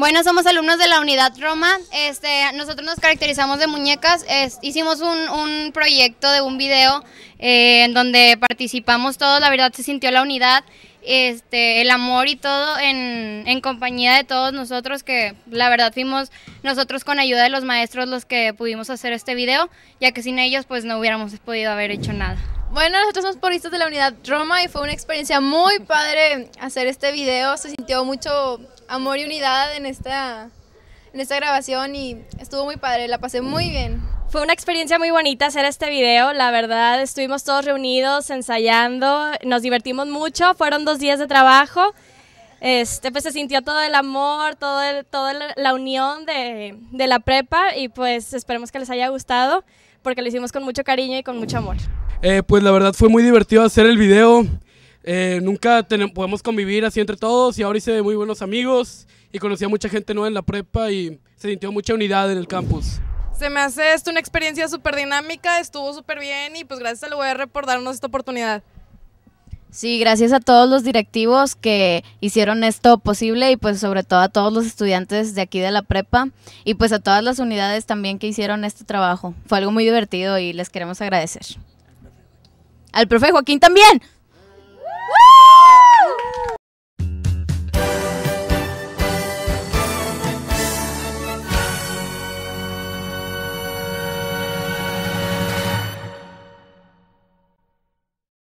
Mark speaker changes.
Speaker 1: Bueno, somos alumnos de la unidad Roma. Este, nosotros nos caracterizamos de muñecas. hicimos un, proyecto de un video eh, en donde participamos todos. La verdad se sintió la unidad, este, el amor y todo en, en, compañía de todos nosotros que la verdad fuimos nosotros con ayuda de los maestros los que pudimos hacer este video, ya que sin ellos pues no hubiéramos podido haber hecho nada. Bueno, nosotros somos poristas de la unidad Roma y
Speaker 2: fue una experiencia muy padre hacer este video. Se sintió mucho amor y unidad en esta, en esta grabación y estuvo muy padre, la pasé muy bien.
Speaker 3: Fue una experiencia muy bonita hacer este video, la verdad estuvimos todos reunidos ensayando, nos divertimos mucho, fueron dos días de trabajo este, pues, se sintió todo el amor, todo toda la unión de, la prepa y pues esperemos que les haya gustado porque lo hicimos con mucho cariño y con mucho amor.
Speaker 4: Eh, pues la verdad fue muy divertido hacer el video. Eh, nunca podemos convivir así entre todos y ahora hice muy buenos amigos y conocí a mucha gente nueva en la prepa y se sintió mucha unidad en el campus.
Speaker 2: Se me hace esto una experiencia súper dinámica, estuvo súper bien y pues gracias al UR por darnos esta oportunidad.
Speaker 5: Sí, gracias a todos los directivos que hicieron esto posible y pues sobre todo a todos los estudiantes de aquí de la prepa y pues a todas las unidades también que hicieron este trabajo. Fue algo muy divertido y les queremos agradecer. Al profe Joaquín también.